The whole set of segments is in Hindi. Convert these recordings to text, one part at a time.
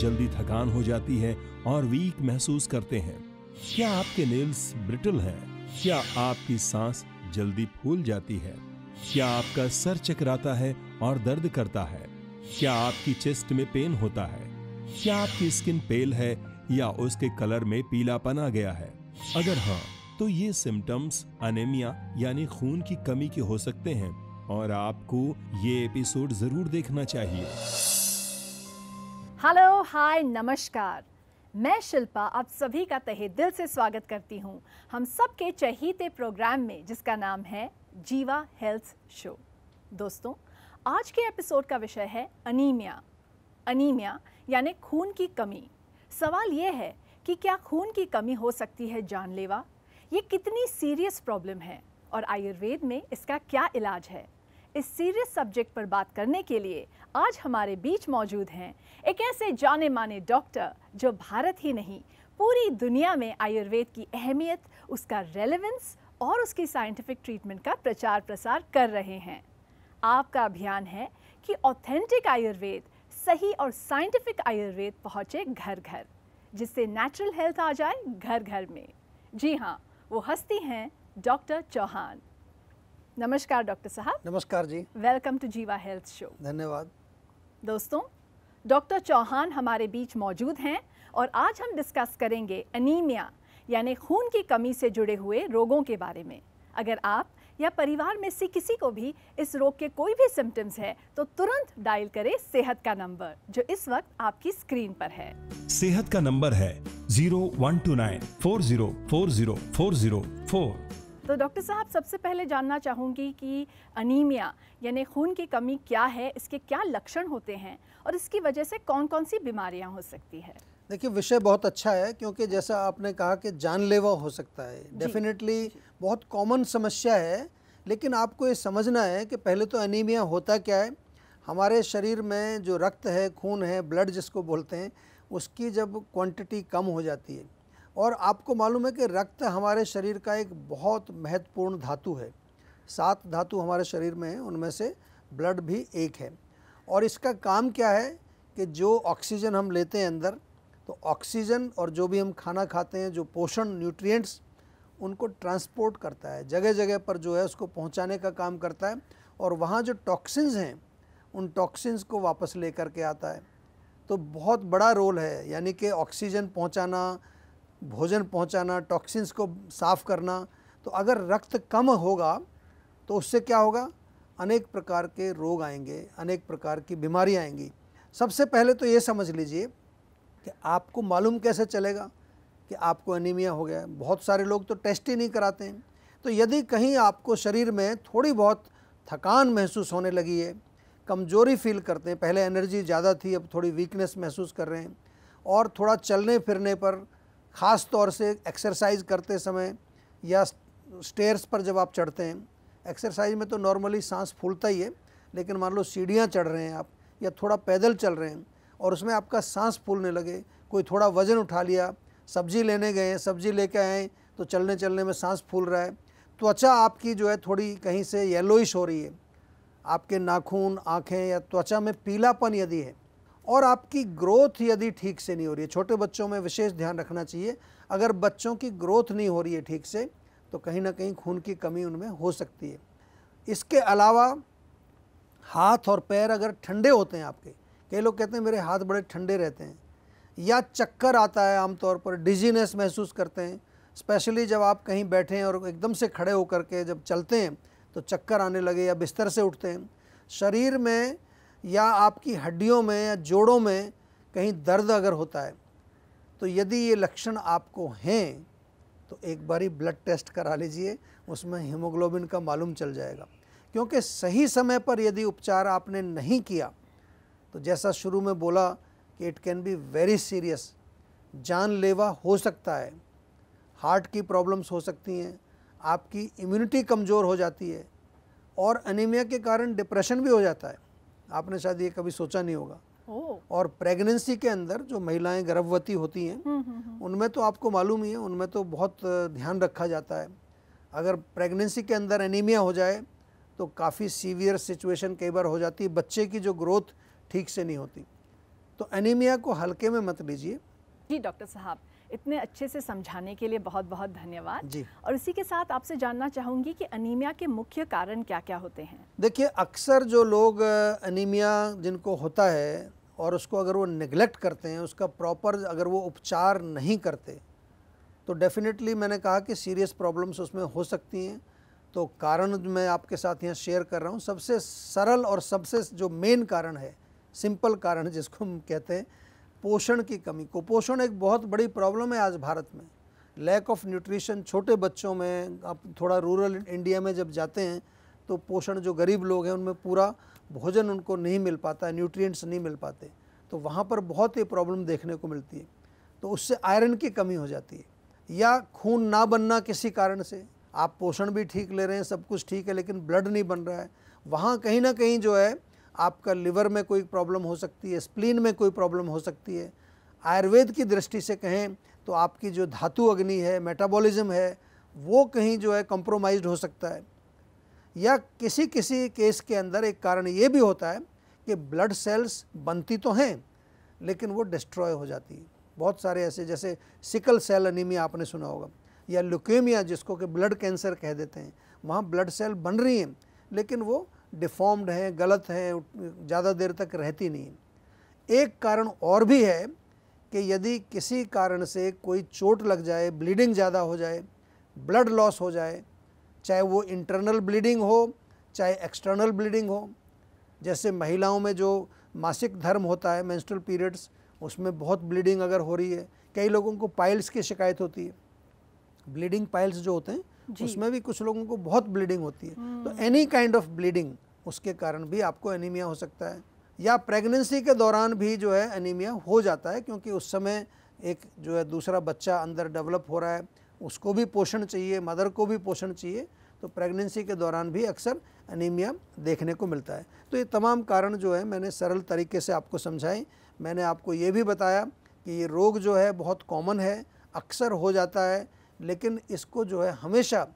जल्दी थकान हो जाती है और वीक महसूस करते हैं क्या आपके नेल्स ब्रिटल हैं क्या आपकी सांस जल्दी फूल जाती है क्या आपका सर चकराता है और दर्द करता है क्या आपकी चेस्ट में पेन होता है क्या आपकी स्किन पेल है या उसके कलर में पीलापन आ गया है अगर हाँ तो ये सिम्टम्स अनेमिया यानी खून की कमी के हो सकते हैं और आपको ये एपिसोड जरूर देखना चाहिए हेलो हाय नमस्कार मैं शिल्पा आप सभी का तहे दिल से स्वागत करती हूँ हम सब के चहीते प्रोग्राम में जिसका नाम है जीवा हेल्थ शो दोस्तों आज के एपिसोड का विषय है अनीमिया अनीमिया यानी खून की कमी सवाल ये है कि क्या खून की कमी हो सकती है जानलेवा ये कितनी सीरियस प्रॉब्लम है और आयुर्वेद में इसका क्या इलाज है इस सीरियस सब्जेक्ट पर बात करने के लिए आज हमारे बीच मौजूद हैं एक ऐसे जाने माने डॉक्टर जो भारत ही नहीं पूरी दुनिया में आयुर्वेद की अहमियत उसका रेलेवेंस और उसकी साइंटिफिक ट्रीटमेंट का प्रचार प्रसार कर रहे हैं आपका अभियान है कि ऑथेंटिक आयुर्वेद सही और साइंटिफिक आयुर्वेद पहुँचे घर घर जिससे नेचुरल हेल्थ आ जाए घर घर में जी हाँ वो हस्ती हैं डॉक्टर चौहान नमस्कार डॉक्टर साहब नमस्कार जी welcome to Jiva health show धन्यवाद दोस्तों डॉक्टर चौहान हमारे बीच मौजूद हैं और आज हम डिस्कस करेंगे अनीमिया यानी खून की कमी से जुड़े हुए रोगों के बारे में अगर आप या परिवार में से किसी को भी इस रोग के कोई भी सिम्टम्स है तो तुरंत डायल करें सेहत का नंबर जो इस वक्त आपकी स्क्रीन पर है सेहत का नंबर है zero one two nine four zero four zero four zero four तो डॉक्टर साहब सबसे पहले जानना चाहूँगी कि अनीमिया यानी खून की कमी क्या है इसके क्या लक्षण होते हैं और इसकी वजह से कौन कौन सी बीमारियाँ हो सकती है देखिए विषय बहुत अच्छा है क्योंकि जैसा आपने कहा कि जानलेवा हो सकता है डेफिनेटली बहुत कॉमन समस्या है लेकिन आपको ये समझना है कि पहले तो अनीमिया होता क्या है हमारे शरीर में जो रक्त है खून है ब्लड जिसको बोलते हैं उसकी जब क्वांटिटी कम हो जाती है और आपको मालूम है कि रक्त हमारे शरीर का एक बहुत महत्वपूर्ण धातु है सात धातु हमारे शरीर में है उनमें से ब्लड भी एक है और इसका काम क्या है कि जो ऑक्सीजन हम लेते हैं अंदर तो ऑक्सीजन और जो भी हम खाना खाते हैं जो पोषण न्यूट्रिएंट्स उनको ट्रांसपोर्ट करता है जगह जगह पर जो है उसको पहुंचाने का काम करता है और वहाँ जो टॉक्सिन्स हैं उन टॉक्सिन्स को वापस ले करके आता है तो बहुत बड़ा रोल है यानी कि ऑक्सीजन पहुँचाना भोजन पहुंचाना टॉक्सिन्स को साफ़ करना तो अगर रक्त कम होगा तो उससे क्या होगा अनेक प्रकार के रोग आएंगे अनेक प्रकार की बीमारी आएंगी सबसे पहले तो ये समझ लीजिए कि आपको मालूम कैसे चलेगा कि आपको एनीमिया हो गया बहुत सारे लोग तो टेस्ट ही नहीं कराते हैं तो यदि कहीं आपको शरीर में थोड़ी बहुत थकान महसूस होने लगी है कमजोरी फील करते हैं पहले एनर्जी ज़्यादा थी अब थोड़ी वीकनेस महसूस कर रहे हैं और थोड़ा चलने फिरने पर ख़ास तौर से एक्सरसाइज करते समय या स्टेयर्स पर जब आप चढ़ते हैं एक्सरसाइज में तो नॉर्मली सांस फूलता ही है लेकिन मान लो सीढ़ियाँ चढ़ रहे हैं आप या थोड़ा पैदल चल रहे हैं और उसमें आपका सांस फूलने लगे कोई थोड़ा वज़न उठा लिया सब्जी लेने गए हैं सब्जी लेके आए तो चलने चलने में सांस फूल रहा है त्वचा आपकी जो है थोड़ी कहीं से येलोइश हो रही है आपके नाखून आँखें या त्वचा में पीलापन यदि है और आपकी ग्रोथ यदि ठीक से नहीं हो रही है छोटे बच्चों में विशेष ध्यान रखना चाहिए अगर बच्चों की ग्रोथ नहीं हो रही है ठीक से तो कहीं ना कहीं खून की कमी उनमें हो सकती है इसके अलावा हाथ और पैर अगर ठंडे होते हैं आपके कई लोग कहते हैं मेरे हाथ बड़े ठंडे रहते हैं या चक्कर आता है आमतौर पर डिजीनेस महसूस करते हैं स्पेशली जब आप कहीं बैठे हैं और एकदम से खड़े होकर के जब चलते हैं तो चक्कर आने लगे या बिस्तर से उठते हैं शरीर में या आपकी हड्डियों में या जोड़ों में कहीं दर्द अगर होता है तो यदि ये लक्षण आपको हैं तो एक बारी ब्लड टेस्ट करा लीजिए उसमें हीमोग्लोबिन का मालूम चल जाएगा क्योंकि सही समय पर यदि उपचार आपने नहीं किया तो जैसा शुरू में बोला कि it can be very serious जानलेवा हो सकता है हार्ट की प्रॉब्लम्स हो सकती हैं आपकी इम्यूनिटी कमज़ोर हो जाती है और अनिमिया के कारण डिप्रेशन भी हो जाता है आपने शायद ये कभी सोचा नहीं होगा और प्रेगनेंसी के अंदर जो महिलाएं गर्भवती होती हैं हम्म, हम्म, हम्म। उनमें तो आपको मालूम ही है उनमें तो बहुत ध्यान रखा जाता है अगर प्रेगनेंसी के अंदर एनीमिया हो जाए तो काफ़ी सीवियर सिचुएशन कई बार हो जाती है बच्चे की जो ग्रोथ ठीक से नहीं होती तो एनीमिया को हल्के में मत लीजिए जी डॉक्टर साहब इतने अच्छे से समझाने के लिए बहुत बहुत धन्यवाद जी और इसी के साथ आपसे जानना चाहूँगी कि अनीमिया के मुख्य कारण क्या क्या होते हैं देखिए अक्सर जो लोग अनीमिया जिनको होता है और उसको अगर वो निगलेक्ट करते हैं उसका प्रॉपर अगर वो उपचार नहीं करते तो डेफिनेटली मैंने कहा कि सीरियस प्रॉब्लम्स उसमें हो सकती हैं तो कारण मैं आपके साथ यहाँ शेयर कर रहा हूँ सबसे सरल और सबसे जो मेन कारण है सिंपल कारण जिसको हम कहते हैं पोषण की कमी कुपोषण एक बहुत बड़ी प्रॉब्लम है आज भारत में लैक ऑफ न्यूट्रिशन छोटे बच्चों में आप थोड़ा रूरल इंडिया में जब जाते हैं तो पोषण जो गरीब लोग हैं उनमें पूरा भोजन उनको नहीं मिल पाता है न्यूट्रिएंट्स नहीं मिल पाते तो वहाँ पर बहुत ही प्रॉब्लम देखने को मिलती है तो उससे आयरन की कमी हो जाती है या खून ना बनना किसी कारण से आप पोषण भी ठीक ले रहे हैं सब कुछ ठीक है लेकिन ब्लड नहीं बन रहा है वहाँ कहीं ना कहीं जो है आपका लिवर में कोई प्रॉब्लम हो सकती है स्प्लीन में कोई प्रॉब्लम हो सकती है आयुर्वेद की दृष्टि से कहें तो आपकी जो धातु अग्नि है मेटाबॉलिज्म है वो कहीं जो है कम्प्रोमाइज हो सकता है या किसी किसी केस के अंदर एक कारण ये भी होता है कि ब्लड सेल्स बनती तो हैं लेकिन वो डिस्ट्रॉय हो जाती है बहुत सारे ऐसे जैसे सिकल सेल अनिमिया आपने सुना होगा या ल्यूकेमिया जिसको कि ब्लड कैंसर कह देते हैं वहाँ ब्लड सेल बन रही हैं लेकिन वो डिफॉर्म्ड हैं गलत हैं ज़्यादा देर तक रहती नहीं एक कारण और भी है कि यदि किसी कारण से कोई चोट लग जाए ब्लीडिंग ज़्यादा हो जाए ब्लड लॉस हो जाए चाहे वो इंटरनल ब्लीडिंग हो चाहे एक्सटर्नल ब्लीडिंग हो जैसे महिलाओं में जो मासिक धर्म होता है मेंस्ट्रुअल पीरियड्स उसमें बहुत ब्लीडिंग अगर हो रही है कई लोगों को पाइल्स की शिकायत होती है ब्लीडिंग पाइल्स जो होते हैं उसमें भी कुछ लोगों को बहुत ब्लीडिंग होती है तो एनी काइंड ऑफ ब्लीडिंग उसके कारण भी आपको एनीमिया हो सकता है या प्रेगनेंसी के दौरान भी जो है एनीमिया हो जाता है क्योंकि उस समय एक जो है दूसरा बच्चा अंदर डेवलप हो रहा है उसको भी पोषण चाहिए मदर को भी पोषण चाहिए तो प्रेगनेंसी के दौरान भी अक्सर एनीमिया देखने को मिलता है तो ये तमाम कारण जो है मैंने सरल तरीके से आपको समझाए मैंने आपको ये भी बताया कि ये रोग जो है बहुत कॉमन है अक्सर हो जाता है लेकिन इसको जो है हमेशा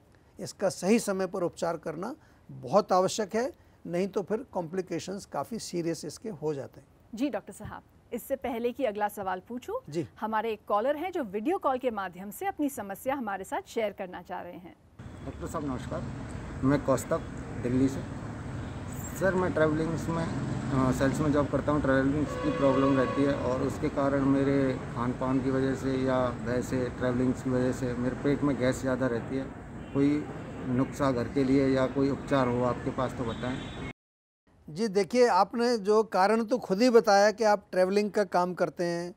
इसका सही समय पर उपचार करना बहुत आवश्यक है नहीं तो फिर कॉम्प्लिकेशंस काफ़ी सीरियस इसके हो जाते हैं जी डॉक्टर साहब इससे पहले कि अगला सवाल पूछूं जी हमारे एक कॉलर हैं जो वीडियो कॉल के माध्यम से अपनी समस्या हमारे साथ शेयर करना चाह रहे हैं डॉक्टर साहब नमस्कार मैं कौस्तभ दिल्ली से सर मैं ट्रैवलिंग्स में सेल्स में जॉब करता हूँ ट्रैवलिंग की प्रॉब्लम रहती है और उसके कारण मेरे खान पान की वजह से या वैसे ट्रैवलिंग्स की वजह से मेरे पेट में गैस ज़्यादा रहती है कोई नुस्खा घर के लिए या कोई उपचार हो आपके पास तो बताएं जी देखिए आपने जो कारण तो खुद ही बताया कि आप ट्रैवलिंग का काम करते हैं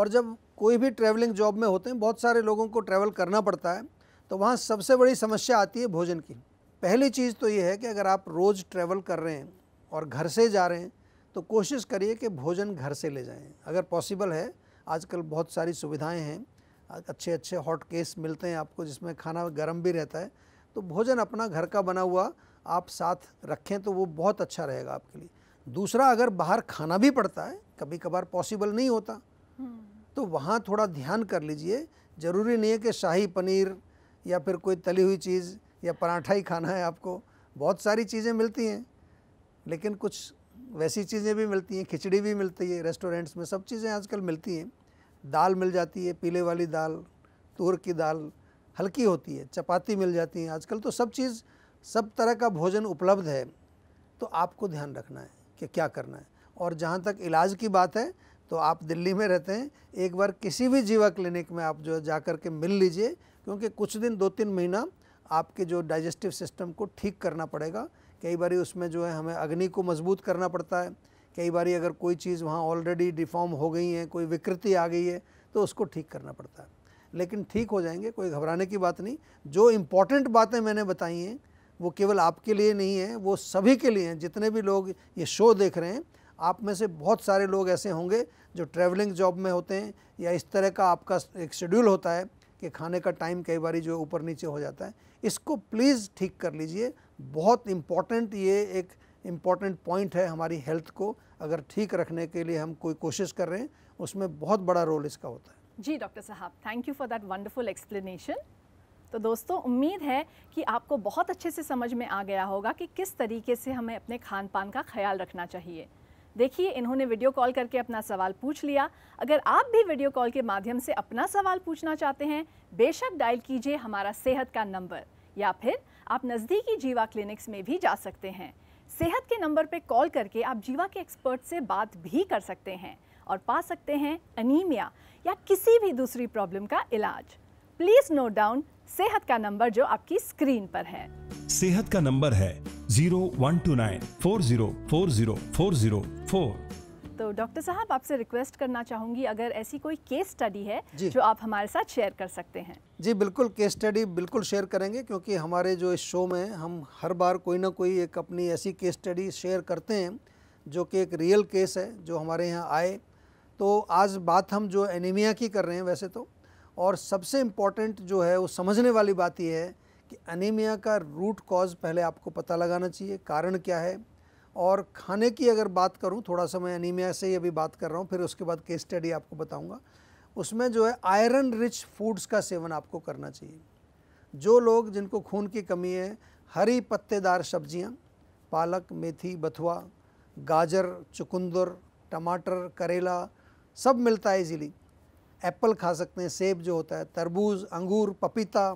और जब कोई भी ट्रैवलिंग जॉब में होते हैं बहुत सारे लोगों को ट्रैवल करना पड़ता है तो वहाँ सबसे बड़ी समस्या आती है भोजन की पहली चीज़ तो ये है कि अगर आप रोज़ ट्रैवल कर रहे हैं और घर से जा रहे हैं तो कोशिश करिए कि भोजन घर से ले जाएं अगर पॉसिबल है आजकल बहुत सारी सुविधाएं हैं अच्छे अच्छे हॉट केस मिलते हैं आपको जिसमें खाना गर्म भी रहता है तो भोजन अपना घर का बना हुआ आप साथ रखें तो वो बहुत अच्छा रहेगा आपके लिए दूसरा अगर बाहर खाना भी पड़ता है कभी कभार पॉसिबल नहीं होता हम्म। तो वहाँ थोड़ा ध्यान कर लीजिए ज़रूरी नहीं है कि शाही पनीर या फिर कोई तली हुई चीज़ या पराठा ही खाना है आपको बहुत सारी चीज़ें मिलती हैं लेकिन कुछ वैसी चीज़ें भी मिलती हैं खिचड़ी भी मिलती है रेस्टोरेंट्स में सब चीज़ें आजकल मिलती हैं दाल मिल जाती है पीले वाली दाल तूर की दाल हल्की होती है चपाती मिल जाती है आजकल तो सब चीज़ सब तरह का भोजन उपलब्ध है तो आपको ध्यान रखना है कि क्या करना है और जहाँ तक इलाज की बात है तो आप दिल्ली में रहते हैं एक बार किसी भी जीवा क्लिनिक में आप जो है जा कर के मिल लीजिए क्योंकि कुछ दिन दो तीन महीना आपके जो डाइजेस्टिव सिस्टम को ठीक करना पड़ेगा कई बार उसमें जो है हमें अग्नि को मजबूत करना पड़ता है कई बार अगर कोई चीज़ वहाँ ऑलरेडी डिफॉर्म हो गई है कोई विकृति आ गई है तो उसको ठीक करना पड़ता है लेकिन ठीक हो जाएंगे कोई घबराने की बात नहीं जो इम्पॉर्टेंट बातें मैंने बताई हैं वो केवल आपके लिए नहीं है वो सभी के लिए हैं जितने भी लोग ये शो देख रहे हैं आप में से बहुत सारे लोग ऐसे होंगे जो ट्रैवलिंग जॉब में होते हैं या इस तरह का आपका एक शेड्यूल होता है कि खाने का टाइम कई बार जो ऊपर नीचे हो जाता है इसको प्लीज़ ठीक कर लीजिए बहुत इम्पॉर्टेंट ये एक इम्पॉर्टेंट पॉइंट है हमारी हेल्थ को अगर ठीक रखने के लिए हम कोई कोशिश कर रहे हैं उसमें बहुत बड़ा रोल इसका होता है जी डॉक्टर साहब thank you for that wonderful explanation तो दोस्तों उम्मीद है कि आपको बहुत अच्छे से समझ में आ गया होगा कि किस तरीके से हमें अपने खान पान का ख्याल रखना चाहिए देखिए इन्होंने वीडियो कॉल करके अपना सवाल पूछ लिया अगर आप भी वीडियो कॉल के माध्यम से अपना सवाल पूछना चाहते हैं बेशक डायल कीजिए हमारा सेहत का नंबर या फिर आप नज़दीकी जीवा क्लिनिक्स में भी जा सकते हैं सेहत के नंबर पर कॉल करके आप जीवा के एक्सपर्ट से बात भी कर सकते हैं और पा सकते हैं अनीमिया या किसी भी दूसरी प्रॉब्लम का इलाज प्लीज नोट डाउन सेहत का नंबर जो आपकी स्क्रीन पर है सेहत का नंबर है zero one two nine four zero four zero four zero four तो डॉक्टर साहब आपसे रिक्वेस्ट करना चाहूँगी अगर ऐसी कोई केस स्टडी है जो आप हमारे साथ शेयर कर सकते हैं जी बिल्कुल केस स्टडी बिल्कुल शेयर करेंगे क्योंकि हमारे जो इस शो में हम हर बार कोई ना कोई एक अपनी ऐसी केस स्टडी शेयर करते हैं जो कि एक रियल केस है जो हमारे यहाँ आए तो आज बात हम जो एनीमिया की कर रहे हैं वैसे तो और सबसे इम्पोर्टेंट जो है वो समझने वाली बात यह है कि अनीमिया का रूट कॉज पहले आपको पता लगाना चाहिए कारण क्या है और खाने की अगर बात करूं थोड़ा सा मैं अनीमिया से ही अभी बात कर रहा हूं फिर उसके बाद केस स्टडी आपको बताऊंगा उसमें जो है आयरन रिच फूड्स का सेवन आपको करना चाहिए जो लोग जिनको खून की कमी है हरी पत्तेदार सब्जियां पालक मेथी बथुआ गाजर चुकंदर टमाटर करेला सब मिलता है इजीली एप्पल खा सकते हैं सेब जो होता है तरबूज अंगूर पपीता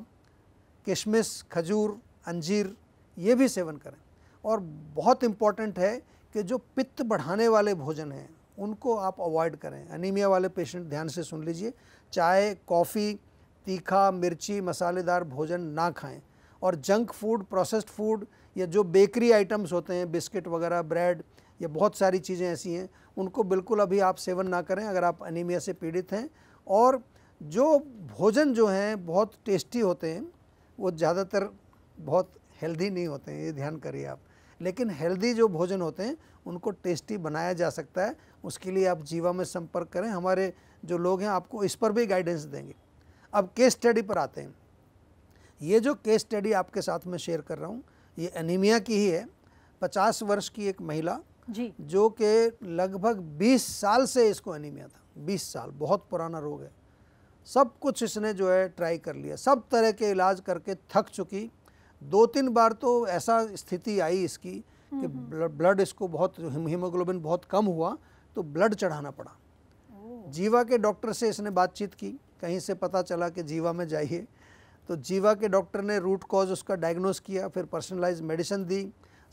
किशमिश खजूर अंजीर ये भी सेवन करें और बहुत इम्पॉर्टेंट है कि जो पित्त बढ़ाने वाले भोजन हैं उनको आप अवॉइड करें अनीमिया वाले पेशेंट ध्यान से सुन लीजिए चाय कॉफ़ी तीखा मिर्ची मसालेदार भोजन ना खाएं और जंक फूड प्रोसेस्ड फूड या जो बेकरी आइटम्स होते हैं बिस्किट वगैरह ब्रेड या बहुत सारी चीज़ें ऐसी हैं उनको बिल्कुल अभी आप सेवन ना करें अगर आप अनीमिया से पीड़ित हैं और जो भोजन जो हैं बहुत टेस्टी होते हैं वो ज़्यादातर बहुत हेल्दी नहीं होते हैं ये ध्यान करिए आप लेकिन हेल्दी जो भोजन होते हैं उनको टेस्टी बनाया जा सकता है उसके लिए आप जीवा में संपर्क करें हमारे जो लोग हैं आपको इस पर भी गाइडेंस देंगे अब केस स्टडी पर आते हैं ये जो केस स्टडी आपके साथ में शेयर कर रहा हूँ ये एनीमिया की ही है पचास वर्ष की एक महिला जी जो कि लगभग बीस साल से इसको एनीमिया था बीस साल बहुत पुराना रोग है सब कुछ इसने जो है ट्राई कर लिया सब तरह के इलाज करके थक चुकी दो तीन बार तो ऐसा स्थिति आई इसकी हम्म, कि हम्म। ब्लड इसको बहुत हीमोग्लोबिन बहुत कम हुआ तो ब्लड चढ़ाना पड़ा जीवा के डॉक्टर से इसने बातचीत की कहीं से पता चला कि जीवा में जाइए तो जीवा के डॉक्टर ने रूट कॉज उसका डायग्नोस किया फिर पर्सनलाइज मेडिसिन दी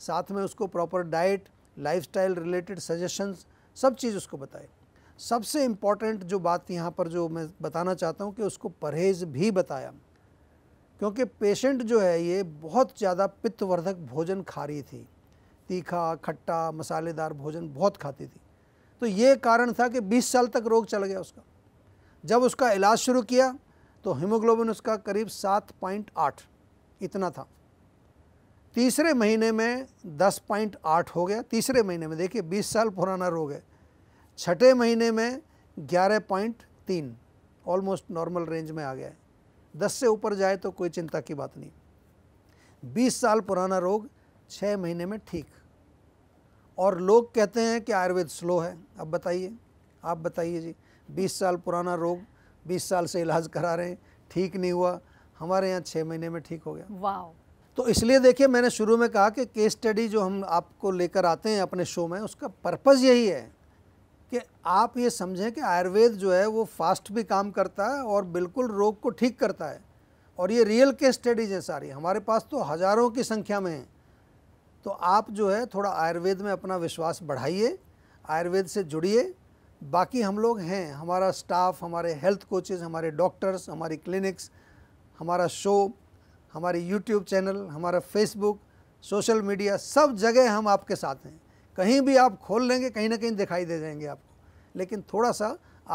साथ में उसको proper diet lifestyle related suggestions सब चीज़ उसको बताए सबसे इम्पॉर्टेंट जो बात यहाँ पर जो मैं बताना चाहता हूँ कि उसको परहेज़ भी बताया क्योंकि पेशेंट जो है ये बहुत ज़्यादा पित्तवर्धक भोजन खा रही थी तीखा खट्टा मसालेदार भोजन बहुत खाती थी तो ये कारण था कि 20 साल तक रोग चल गया उसका जब उसका इलाज शुरू किया तो हीमोग्लोबिन उसका करीब सात पॉइंट आठ इतना था तीसरे महीने में दस पॉइंट आठ हो गया तीसरे महीने में देखिए बीस साल पुराना रोग है छठे महीने में ग्यारह पॉइंट तीन ऑलमोस्ट नॉर्मल रेंज में आ गया है दस से ऊपर जाए तो कोई चिंता की बात नहीं बीस साल पुराना रोग छः महीने में ठीक और लोग कहते हैं कि आयुर्वेद स्लो है अब बताइए आप बताइए जी बीस साल पुराना रोग बीस साल से इलाज करा रहे हैं ठीक नहीं हुआ हमारे यहाँ छः महीने में ठीक हो गया वाह तो इसलिए देखिए मैंने शुरू में कहा कि केस स्टडी जो हम आपको लेकर आते हैं अपने शो में उसका पर्पज़ यही है कि आप ये समझें कि आयुर्वेद जो है वो फास्ट भी काम करता है और बिल्कुल रोग को ठीक करता है और ये रियल के स्टडीज हैं सारी हमारे पास तो हज़ारों की संख्या में हैं तो आप जो है थोड़ा आयुर्वेद में अपना विश्वास बढ़ाइए आयुर्वेद से जुड़िए बाकी हम लोग हैं हमारा स्टाफ हमारे हेल्थ कोचेज़ हमारे डॉक्टर्स हमारी क्लिनिक्स हमारा शो हमारे यूट्यूब चैनल हमारा फेसबुक सोशल मीडिया सब जगह हम आपके साथ हैं कहीं भी आप खोल लेंगे कहीं ना कहीं दिखाई दे जाएंगे आपको लेकिन थोड़ा सा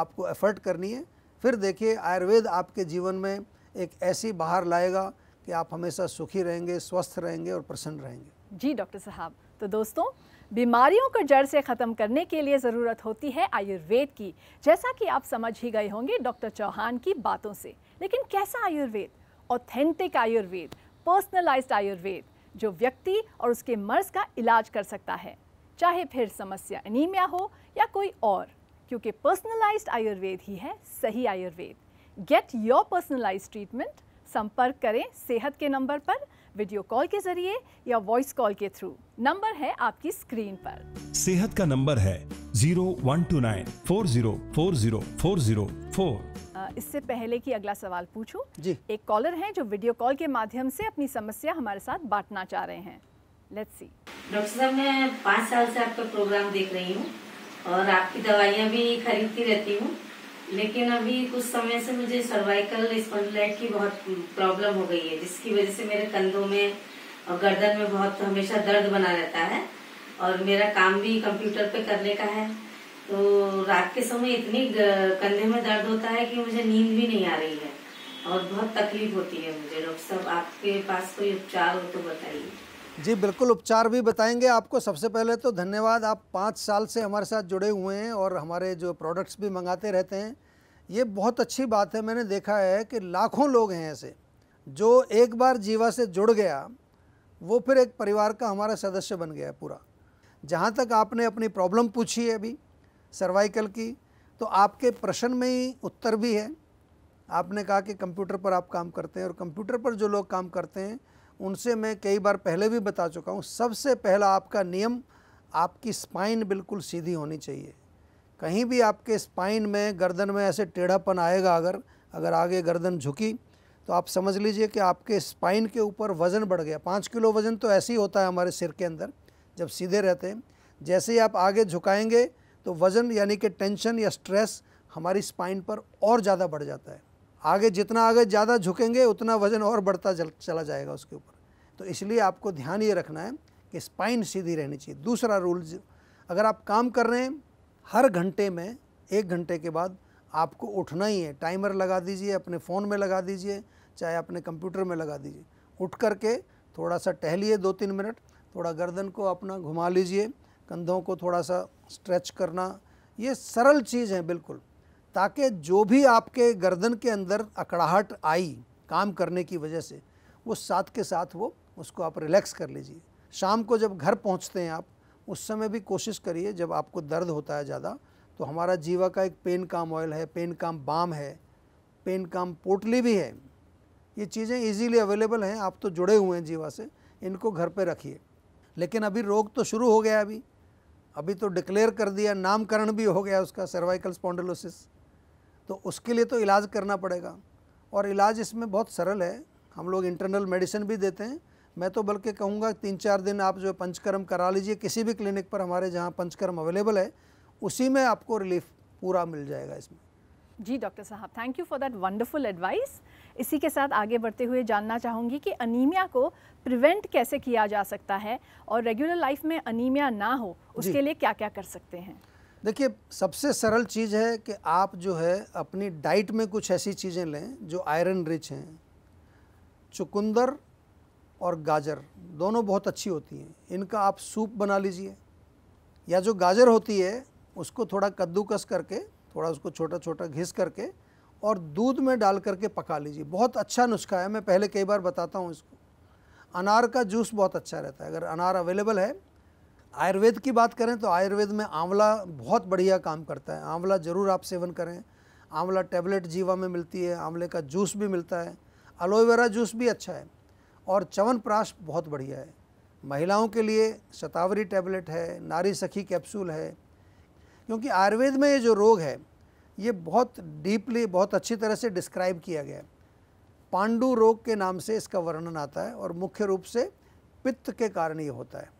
आपको एफर्ट करनी है फिर देखिए आयुर्वेद आपके जीवन में एक ऐसी बाहर लाएगा कि आप हमेशा सुखी रहेंगे स्वस्थ रहेंगे और प्रसन्न रहेंगे जी डॉक्टर साहब तो दोस्तों बीमारियों को जड़ से ख़त्म करने के लिए ज़रूरत होती है आयुर्वेद की जैसा कि आप समझ ही गए होंगे डॉक्टर चौहान की बातों से लेकिन कैसा आयुर्वेद ऑथेंटिक आयुर्वेद पर्सनलाइज्ड आयुर्वेद जो व्यक्ति और उसके मर्ज का इलाज कर सकता है चाहे फिर समस्या एनीमिया हो या कोई और क्योंकि पर्सनलाइज्ड आयुर्वेद ही है सही Ayurveda get your personalise treatment संपर्क करें सेहत के नंबर पर वीडियो कॉल के जरिए या वॉइस कॉल के थ्रू नंबर है आपकी स्क्रीन पर सेहत का नंबर है zero one two nine four zero four zero four zero four इससे पहले कि अगला सवाल पूछूं, जी एक कॉलर हैं जो वीडियो कॉल के माध्यम से अपनी समस्या हमारे साथ बांटना चाह रहे हैं लेट्स सी डॉक्टर साहब मैं पाँच साल से आपका प्रोग्राम देख रही हूँ और आपकी दवाइयाँ भी खरीदती रहती हूँ लेकिन अभी कुछ समय से मुझे सर्वाइकल स्पॉन्डिलाइट की बहुत प्रॉब्लम हो गई है जिसकी वजह से मेरे कंधों में और गर्दन में बहुत हमेशा दर्द बना रहता है और मेरा काम भी कंप्यूटर पे करने का है तो रात के समय इतनी कंधे में दर्द होता है कि मुझे नींद भी नहीं आ रही है और बहुत तकलीफ होती है मुझे डॉक्टर साहब आपके पास कोई उपचार हो तो बताइए जी बिल्कुल उपचार भी बताएंगे आपको सबसे पहले तो धन्यवाद आप पाँच साल से हमारे साथ जुड़े हुए हैं और हमारे जो प्रोडक्ट्स भी मंगाते रहते हैं ये बहुत अच्छी बात है मैंने देखा है कि लाखों लोग हैं ऐसे जो एक बार जीवा से जुड़ गया वो फिर एक परिवार का हमारा सदस्य बन गया पूरा जहाँ तक आपने अपनी प्रॉब्लम पूछी है अभी सर्वाइकल की तो आपके प्रश्न में ही उत्तर भी है आपने कहा कि कंप्यूटर पर आप काम करते हैं और कंप्यूटर पर जो लोग काम करते हैं उनसे मैं कई बार पहले भी बता चुका हूँ सबसे पहला आपका नियम आपकी स्पाइन बिल्कुल सीधी होनी चाहिए कहीं भी आपके स्पाइन में गर्दन में ऐसे टेढ़ापन आएगा अगर अगर आगे गर्दन झुकी तो आप समझ लीजिए कि आपके स्पाइन के ऊपर वज़न बढ़ गया पाँच किलो वज़न तो ऐसे ही होता है हमारे सिर के अंदर जब सीधे रहते हैं जैसे ही आप आगे झुकाएंगे तो वज़न यानी कि टेंशन या स्ट्रेस हमारी स्पाइन पर और ज़्यादा बढ़ जाता है आगे जितना आगे ज़्यादा झुकेंगे उतना वज़न और बढ़ता चला जाएगा उसके ऊपर तो इसलिए आपको ध्यान ये रखना है कि स्पाइन सीधी रहनी चाहिए दूसरा रूल अगर आप काम कर रहे हैं हर घंटे में एक घंटे के बाद आपको उठना ही है टाइमर लगा दीजिए अपने फ़ोन में लगा दीजिए चाहे अपने कंप्यूटर में लगा दीजिए उठ कर के थोड़ा सा टहलिए दो तीन मिनट थोड़ा गर्दन को अपना घुमा लीजिए कंधों को थोड़ा सा स्ट्रेच करना ये सरल चीज़ है बिल्कुल ताकि जो भी आपके गर्दन के अंदर अकड़ाहट आई काम करने की वजह से वो साथ के साथ वो उसको आप रिलैक्स कर लीजिए शाम को जब घर पहुंचते हैं आप उस समय भी कोशिश करिए जब आपको दर्द होता है ज़्यादा तो हमारा जीवा का एक पेन काम ऑयल है पेन काम बाम है पेन काम पोटली भी है ये चीज़ें इजीली अवेलेबल हैं आप तो जुड़े हुए हैं जीवा से इनको घर पे रखिए लेकिन अभी रोग तो शुरू हो गया अभी अभी तो डिक्लेयर कर दिया नामकरण भी हो गया उसका सर्वाइकल स्पॉन्डलोसिस तो उसके लिए तो इलाज करना पड़ेगा और इलाज इसमें बहुत सरल है हम लोग इंटरनल मेडिसिन भी देते हैं मैं तो बल्कि कहूँगा तीन चार दिन आप जो पंचकर्म करा लीजिए किसी भी क्लिनिक पर हमारे जहाँ पंचकर्म अवेलेबल है उसी में आपको रिलीफ पूरा मिल जाएगा इसमें जी डॉक्टर साहब thank you for that wonderful advice इसी के साथ आगे बढ़ते हुए जानना चाहूँगी कि अनीमिया को प्रिवेंट कैसे किया जा सकता है और रेगुलर लाइफ में अनीमिया ना हो उसके लिए क्या क्या कर सकते हैं देखिए सबसे सरल चीज़ है कि आप जो है अपनी डाइट में कुछ ऐसी चीज़ें लें जो आयरन रिच हैं चुकंदर और गाजर दोनों बहुत अच्छी होती हैं इनका आप सूप बना लीजिए या जो गाजर होती है उसको थोड़ा कद्दूकस करके थोड़ा उसको छोटा छोटा घिस करके और दूध में डाल करके पका लीजिए बहुत अच्छा नुस्खा है मैं पहले कई बार बताता हूँ इसको अनार का जूस बहुत अच्छा रहता है अगर अनार अवेलेबल है आयुर्वेद की बात करें तो आयुर्वेद में आंवला बहुत बढ़िया काम करता है आंवला ज़रूर आप सेवन करें आंवला टैबलेट जीवा में मिलती है आंवले का जूस भी मिलता है एलोवेरा जूस भी अच्छा है और प्राश बहुत बढ़िया है महिलाओं के लिए शतावरी टैबलेट है नारी सखी कैप्सूल है क्योंकि आयुर्वेद में ये जो रोग है ये बहुत डीपली बहुत अच्छी तरह से डिस्क्राइब किया गया है पांडु रोग के नाम से इसका वर्णन आता है और मुख्य रूप से पित्त के कारण ये होता है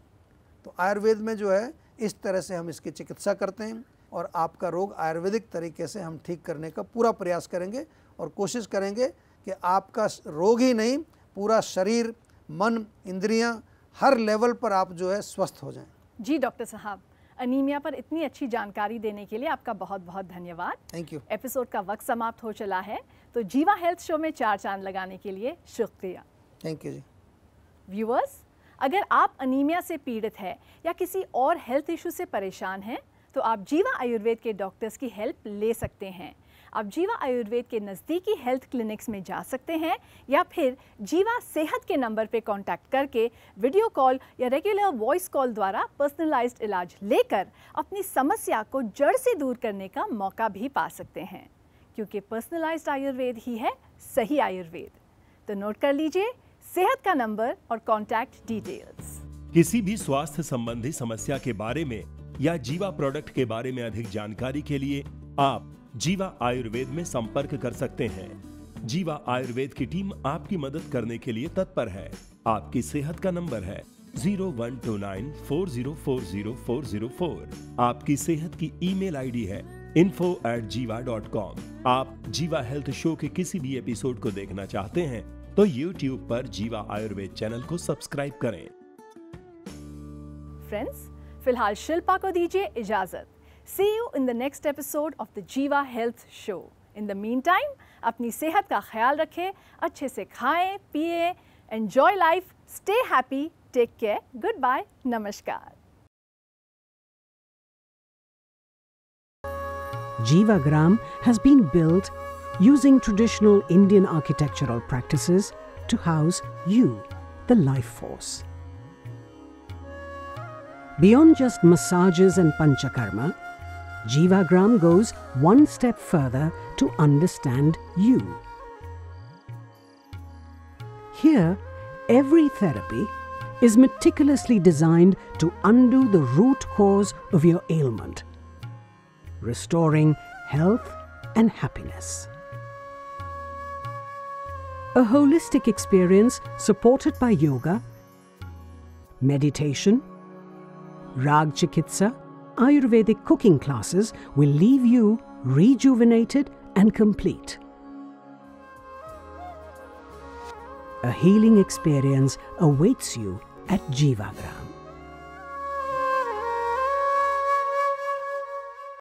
तो आयुर्वेद में जो है इस तरह से हम इसकी चिकित्सा करते हैं और आपका रोग आयुर्वेदिक तरीके से हम ठीक करने का पूरा प्रयास करेंगे और कोशिश करेंगे कि आपका रोग ही नहीं पूरा शरीर मन इंद्रियां हर लेवल पर आप जो है स्वस्थ हो जाएं जी डॉक्टर साहब अनीमिया पर इतनी अच्छी जानकारी देने के लिए आपका बहुत बहुत धन्यवाद थैंक यू एपिसोड का वक्त समाप्त हो चला है तो जीवा हेल्थ शो में चार चांद लगाने के लिए शुक्रिया थैंक यू जी व्यूअर्स अगर आप अनीमिया से पीड़ित हैं या किसी और हेल्थ इशू से परेशान हैं तो आप जीवा आयुर्वेद के डॉक्टर्स की हेल्प ले सकते हैं आप जीवा आयुर्वेद के नज़दीकी हेल्थ क्लिनिक्स में जा सकते हैं या फिर जीवा सेहत के नंबर पर कॉन्टैक्ट करके वीडियो कॉल या रेगुलर वॉइस कॉल द्वारा पर्सनलाइज इलाज लेकर अपनी समस्या को जड़ से दूर करने का मौका भी पा सकते हैं क्योंकि पर्सनलाइज्ड आयुर्वेद ही है सही आयुर्वेद तो नोट कर लीजिए सेहत का नंबर और कॉन्टैक्ट डिटेल्स किसी भी स्वास्थ्य संबंधी समस्या के बारे में या जीवा प्रोडक्ट के बारे में अधिक जानकारी के लिए आप जीवा आयुर्वेद में संपर्क कर सकते हैं जीवा आयुर्वेद की टीम आपकी मदद करने के लिए तत्पर है आपकी सेहत का नंबर है zero one two nine four zero four zero four zero four आपकी सेहत की ईमेल आईडी है info at Jiva dot com आप जीवा हेल्थ शो के किसी भी एपिसोड को देखना चाहते हैं तो YouTube पर जीवा आयुर्वेद चैनल को सब्सक्राइब करें फ्रेंड्स फिलहाल शिल्पा को दीजिए इजाजत see you in the next episode of the Jiva health show in the meantime अपनी सेहत का ख्याल रखें अच्छे से खाएं पिए enjoy life stay happy take care goodbye नमस्कार Jivagram has been built using traditional Indian architectural practices to house you, the life force. Beyond just massages and panchakarma, Jivagram goes one step further to understand you. Here, every therapy is meticulously designed to undo the root cause of your ailment, restoring health and happiness a holistic experience supported by yoga, meditation, rag chikitsa, Ayurvedic cooking classes will leave you rejuvenated and complete. A healing experience awaits you at Jivagram.